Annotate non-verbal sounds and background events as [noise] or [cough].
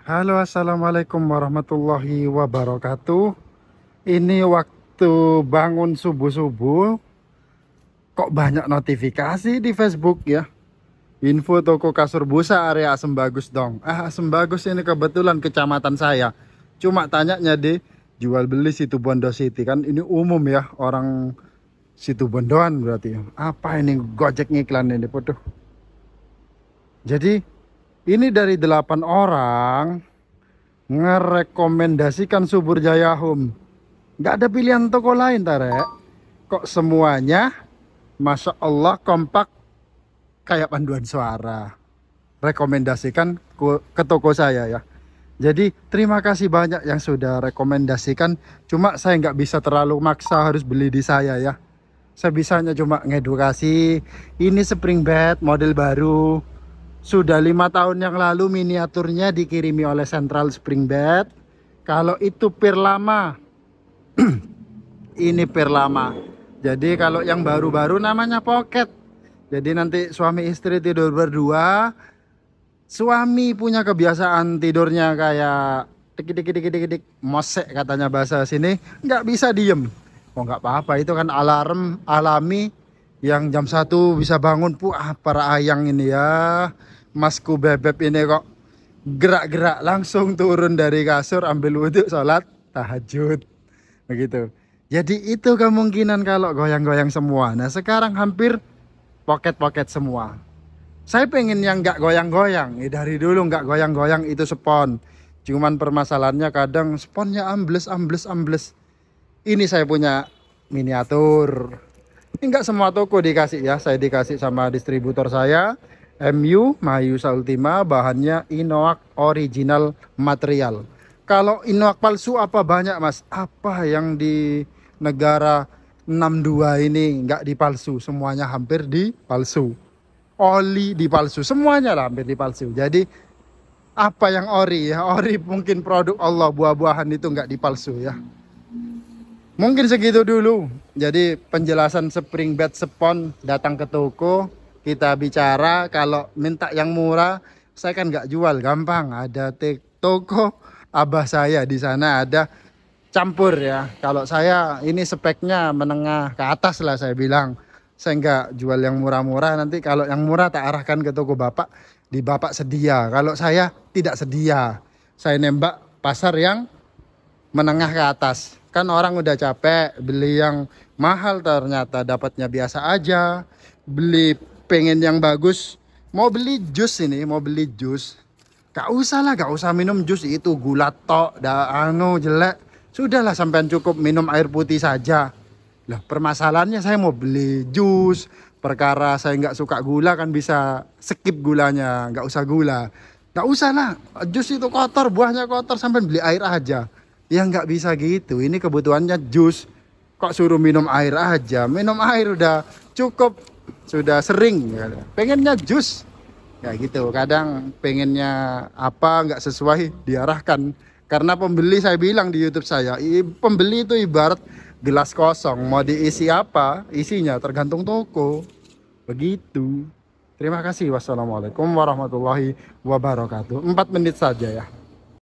Halo assalamualaikum warahmatullahi wabarakatuh Ini waktu bangun subuh-subuh Kok banyak notifikasi di Facebook ya Info toko kasur busa area Asem Bagus dong Ah Asem Bagus ini kebetulan kecamatan saya Cuma tanyanya di jual beli situ Bondo City Kan ini umum ya orang situ Bondoan berarti Apa ini gojek ngiklan ini Jadi ini dari delapan orang ngerekomendasikan Subur Jaya Home. Nggak ada pilihan toko lain, Tarek. Kok semuanya, Masya Allah, kompak kayak panduan suara. Rekomendasikan ke toko saya ya. Jadi terima kasih banyak yang sudah rekomendasikan. Cuma saya nggak bisa terlalu maksa harus beli di saya ya. Sebisanya cuma ngedukasi. Ini spring bed model baru sudah lima tahun yang lalu miniaturnya dikirimi oleh Central Spring Bed. Kalau itu pir lama, [clears throat] ini pir lama. Jadi kalau yang baru-baru namanya pocket. Jadi nanti suami istri tidur berdua. Suami punya kebiasaan tidurnya kayak dikidikidikidikidik, mosek katanya bahasa sini nggak bisa diem oh nggak apa-apa itu kan alarm alami yang jam satu bisa bangun puah para ayang ini ya masku bebek ini kok gerak-gerak langsung turun dari kasur ambil wudhu sholat tahajud begitu jadi itu kemungkinan kalau goyang-goyang semua nah sekarang hampir poket-poket semua saya pengen yang nggak goyang-goyang ya, dari dulu nggak goyang-goyang itu spon cuman permasalahannya kadang sponnya ambles ambles ambles ini saya punya miniatur ini nggak semua toko dikasih ya. Saya dikasih sama distributor saya. MU Mayusa Ultima bahannya Inoak original material. Kalau Inoak palsu apa banyak mas? Apa yang di negara 62 ini nggak dipalsu? Semuanya hampir dipalsu. Oli dipalsu, semuanya lah hampir dipalsu. Jadi apa yang ori ya? Ori mungkin produk Allah buah-buahan itu nggak dipalsu ya. Mungkin segitu dulu. Jadi penjelasan spring bed sepon datang ke toko, kita bicara kalau minta yang murah, saya kan nggak jual, gampang. Ada toko abah saya di sana ada campur ya. Kalau saya ini speknya menengah ke atas lah saya bilang. Saya nggak jual yang murah-murah nanti kalau yang murah tak arahkan ke toko bapak di bapak sedia. Kalau saya tidak sedia. Saya nembak pasar yang menengah ke atas kan orang udah capek beli yang mahal ternyata dapatnya biasa aja beli pengen yang bagus mau beli jus ini mau beli jus gak usah lah gak usah minum jus itu gula tok da anu jelek sudahlah sampean cukup minum air putih saja lah permasalahannya saya mau beli jus perkara saya nggak suka gula kan bisa skip gulanya nggak usah gula nggak usah lah jus itu kotor buahnya kotor sampai beli air aja Ya nggak bisa gitu. Ini kebutuhannya jus. Kok suruh minum air aja? Minum air udah cukup, sudah sering. Pengennya jus. Ya gitu. Kadang pengennya apa nggak sesuai diarahkan. Karena pembeli saya bilang di YouTube saya, pembeli itu ibarat gelas kosong, mau diisi apa isinya tergantung toko. Begitu. Terima kasih. Wassalamualaikum warahmatullahi wabarakatuh. Empat menit saja ya.